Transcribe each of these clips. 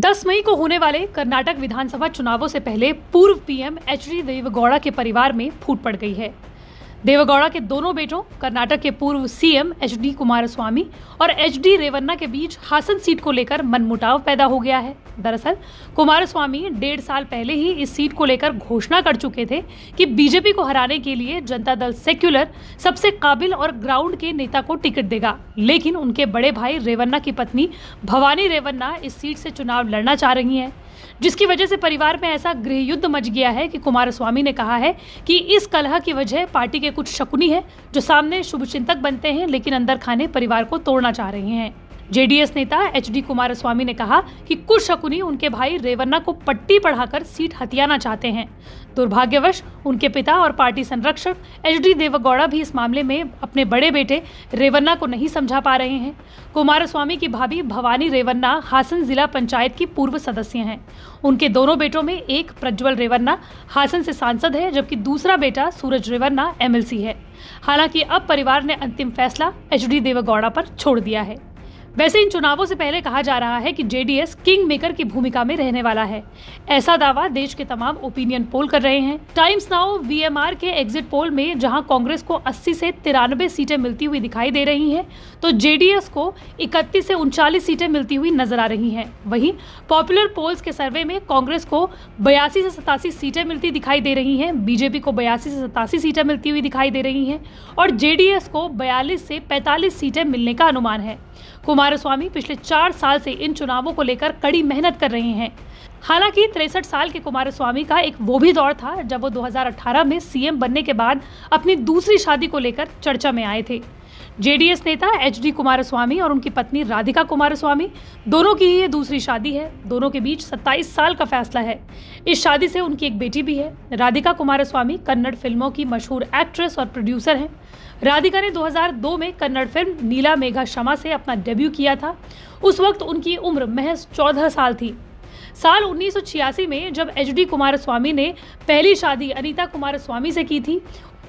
10 मई को होने वाले कर्नाटक विधानसभा चुनावों से पहले पूर्व पीएम एच डी देवगौड़ा के परिवार में फूट पड़ गई है देवगौड़ा के दोनों बेटों कर्नाटक के पूर्व सीएम एच डी कुमारस्वामी और एच डी रेवन्ना के बीच हासन सीट को लेकर मनमुटाव पैदा हो गया है दरअसल कुमारस्वामी डेढ़ साल पहले ही इस सीट को लेकर घोषणा कर चुके थे कि बीजेपी को हराने के लिए जनता दल सेक्युलर सबसे काबिल और ग्राउंड के नेता को टिकट देगा लेकिन उनके बड़े भाई रेवन्ना की पत्नी भवानी रेवन्ना इस सीट से चुनाव लड़ना चाह रही हैं जिसकी वजह से परिवार में ऐसा गृह युद्ध मच गया है कि कुमार स्वामी ने कहा है कि इस कलह की वजह पार्टी के कुछ शकुनी है जो सामने शुभचिंतक बनते हैं लेकिन अंदर खाने परिवार को तोड़ना चाह रहे हैं जेडीएस नेता एच डी कुमारस्वामी ने कहा कि कुछ शकुनी उनके भाई रेवन्ना को पट्टी पढ़ाकर सीट हथियाना चाहते हैं दुर्भाग्यवश उनके पिता और पार्टी संरक्षक एच डी देवगौड़ा भी इस मामले में अपने बड़े बेटे रेवन्ना को नहीं समझा पा रहे हैं कुमारस्वामी की भाभी भवानी रेवन्ना हासन जिला पंचायत की पूर्व सदस्य हैं उनके दोनों बेटों में एक प्रज्वल रेवन्ना हासन से सांसद है जबकि दूसरा बेटा सूरज रेवन्ना एमएलसी है हालांकि अब परिवार ने अंतिम फैसला एच डी देवगौड़ा पर छोड़ दिया है वैसे इन चुनावों से पहले कहा जा रहा है कि जेडीएस किंग मेकर की भूमिका में रहने वाला है ऐसा दावा देश के तमाम ओपिनियन पोल कर रहे हैं टाइम्स नाउ वीएमआर के एग्जिट पोल में जहां कांग्रेस को 80 से तिरानबे सीटें मिलती हुई दिखाई दे रही हैं तो जेडीएस को 31 से उनचालीस सीटें मिलती हुई नजर आ रही है वही पॉपुलर पोल्स के सर्वे में कांग्रेस को बयासी से सतासी सीटें मिलती दिखाई दे रही है बीजेपी को बयासी से सतासी सीटें मिलती हुई दिखाई दे रही है और जेडीएस को बयालीस से पैतालीस सीटें मिलने का अनुमान है कुमारस्वामी पिछले चार साल से इन चुनावों को लेकर कड़ी मेहनत कर रहे हैं हालांकि तिरसठ साल के कुमारस्वामी का एक वो भी दौर था जब वो 2018 में सीएम बनने के बाद अपनी दूसरी शादी को लेकर चर्चा में आए थे जेडीएस नेता एच डी कुमारस्वामी और उनकी पत्नी राधिका कुमारस्वामी दोनों की ही ये दूसरी शादी है दोनों के बीच 27 साल का फैसला है इस शादी से उनकी एक बेटी भी है राधिका कुमारस्वामी कन्नड़ फिल्मों की मशहूर एक्ट्रेस और प्रोड्यूसर हैं राधिका ने 2002 में कन्नड़ फिल्म नीला मेघा शमा से अपना डेब्यू किया था उस वक्त उनकी उम्र महज चौदह साल थी साल 1986 में जब एच डी कुमारस्वामी ने पहली शादी अनीता कुमारस्वामी से की थी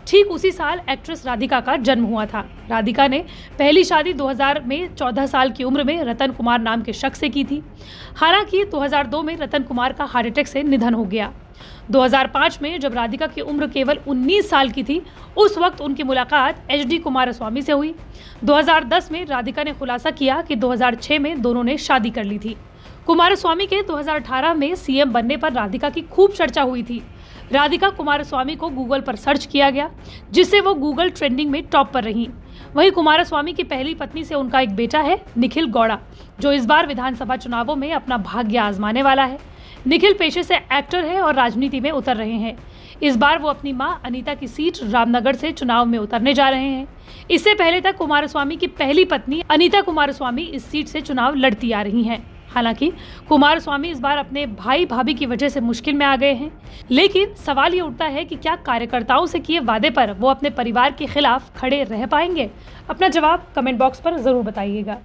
ठीक उसी साल एक्ट्रेस राधिका का जन्म हुआ था राधिका ने पहली शादी 2000 में 14 साल की उम्र में रतन कुमार नाम के शख्स से की थी हालांकि 2002 में रतन कुमार का हार्ट अटैक से निधन हो गया 2005 में जब राधिका की उम्र केवल 19 साल की थी उस वक्त उनकी मुलाकात एच डी कुमारस्वामी से हुई 2010 में राधिका ने खुलासा किया कि 2006 में दोनों ने शादी कर ली थी कुमारस्वामी के 2018 में सीएम बनने पर राधिका की खूब चर्चा हुई थी राधिका कुमार स्वामी को गूगल पर सर्च किया गया जिससे वो गूगल ट्रेंडिंग में टॉप पर रहीं वहीं कुमार स्वामी की पहली पत्नी से उनका एक बेटा है निखिल गौड़ा जो इस बार विधानसभा चुनावों में अपना भाग्य आजमाने वाला है निखिल पेशे से एक्टर है और राजनीति में उतर रहे हैं इस बार वो अपनी मां अनीता की सीट रामनगर से चुनाव में उतरने जा रहे हैं इससे पहले तक कुमार स्वामी की पहली पत्नी अनीता कुमार स्वामी इस सीट से चुनाव लड़ती आ रही हैं हालांकि कुमार स्वामी इस बार अपने भाई भाभी की वजह से मुश्किल में आ गए हैं लेकिन सवाल ये उठता है कि क्या कार्यकर्ताओं से किए वादे पर वो अपने परिवार के खिलाफ खड़े रह पाएंगे अपना जवाब कमेंट बॉक्स पर ज़रूर बताइएगा